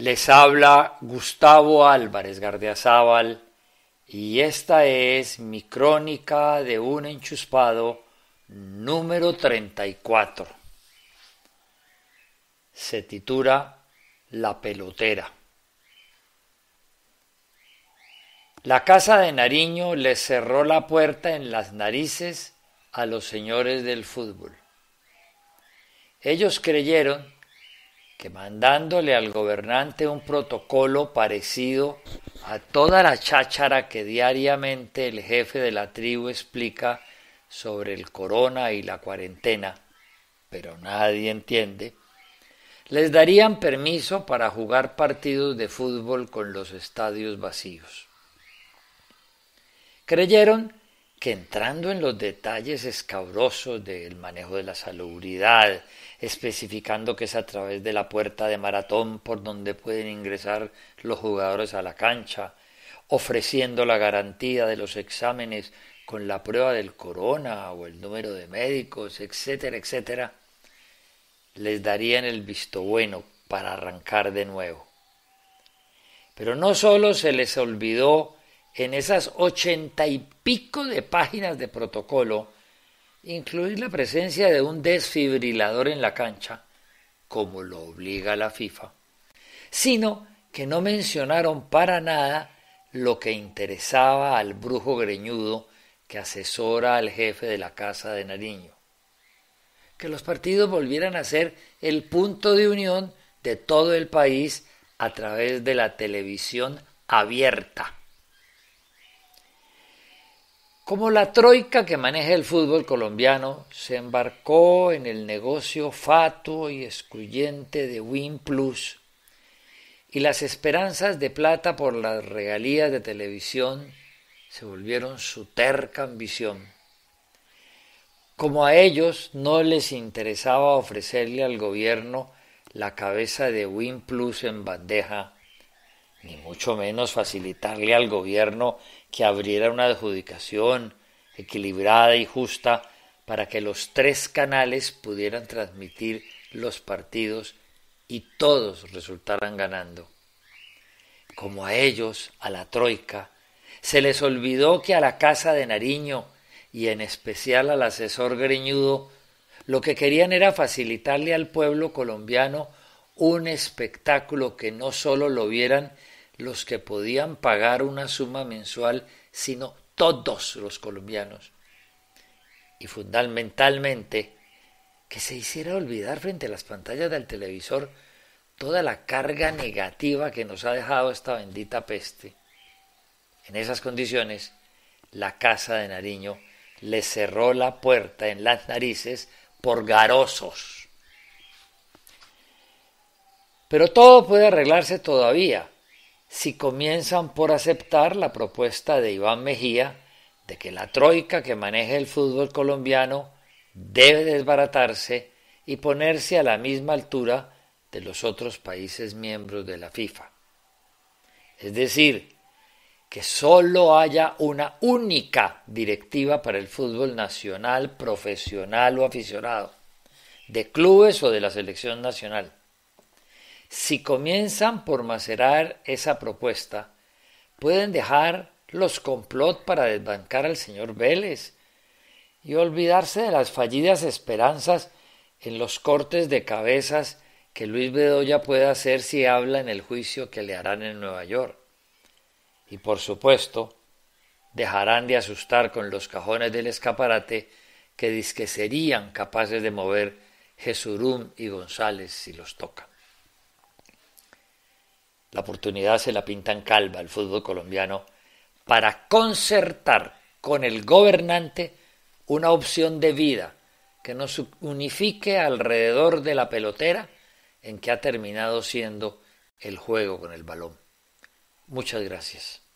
Les habla Gustavo Álvarez Gardeazábal y esta es mi crónica de un enchuspado número 34. Se titula La pelotera. La casa de Nariño les cerró la puerta en las narices a los señores del fútbol. Ellos creyeron que mandándole al gobernante un protocolo parecido a toda la cháchara que diariamente el jefe de la tribu explica sobre el corona y la cuarentena, pero nadie entiende, les darían permiso para jugar partidos de fútbol con los estadios vacíos. Creyeron que entrando en los detalles escabrosos del manejo de la salubridad, especificando que es a través de la puerta de maratón por donde pueden ingresar los jugadores a la cancha, ofreciendo la garantía de los exámenes con la prueba del corona o el número de médicos, etcétera, etcétera, les darían el visto bueno para arrancar de nuevo. Pero no solo se les olvidó en esas ochenta y pico de páginas de protocolo, incluir la presencia de un desfibrilador en la cancha, como lo obliga la FIFA, sino que no mencionaron para nada lo que interesaba al brujo greñudo que asesora al jefe de la Casa de Nariño. Que los partidos volvieran a ser el punto de unión de todo el país a través de la televisión abierta como la troika que maneja el fútbol colombiano se embarcó en el negocio fatuo y excluyente de Win Plus y las esperanzas de plata por las regalías de televisión se volvieron su terca ambición. Como a ellos no les interesaba ofrecerle al gobierno la cabeza de Win Plus en bandeja ni mucho menos facilitarle al gobierno que abriera una adjudicación equilibrada y justa para que los tres canales pudieran transmitir los partidos y todos resultaran ganando. Como a ellos, a la Troika, se les olvidó que a la Casa de Nariño y en especial al asesor greñudo lo que querían era facilitarle al pueblo colombiano un espectáculo que no sólo lo vieran, los que podían pagar una suma mensual, sino todos los colombianos. Y fundamentalmente, que se hiciera olvidar frente a las pantallas del televisor toda la carga negativa que nos ha dejado esta bendita peste. En esas condiciones, la casa de Nariño le cerró la puerta en las narices por garosos. Pero todo puede arreglarse todavía si comienzan por aceptar la propuesta de Iván Mejía de que la troika que maneja el fútbol colombiano debe desbaratarse y ponerse a la misma altura de los otros países miembros de la FIFA. Es decir, que solo haya una única directiva para el fútbol nacional, profesional o aficionado, de clubes o de la selección nacional si comienzan por macerar esa propuesta, pueden dejar los complot para desbancar al señor Vélez y olvidarse de las fallidas esperanzas en los cortes de cabezas que Luis Bedoya puede hacer si habla en el juicio que le harán en Nueva York. Y por supuesto, dejarán de asustar con los cajones del escaparate que disque serían capaces de mover Jesurum y González si los tocan. La oportunidad se la pinta en calva al fútbol colombiano para concertar con el gobernante una opción de vida que nos unifique alrededor de la pelotera en que ha terminado siendo el juego con el balón. Muchas gracias.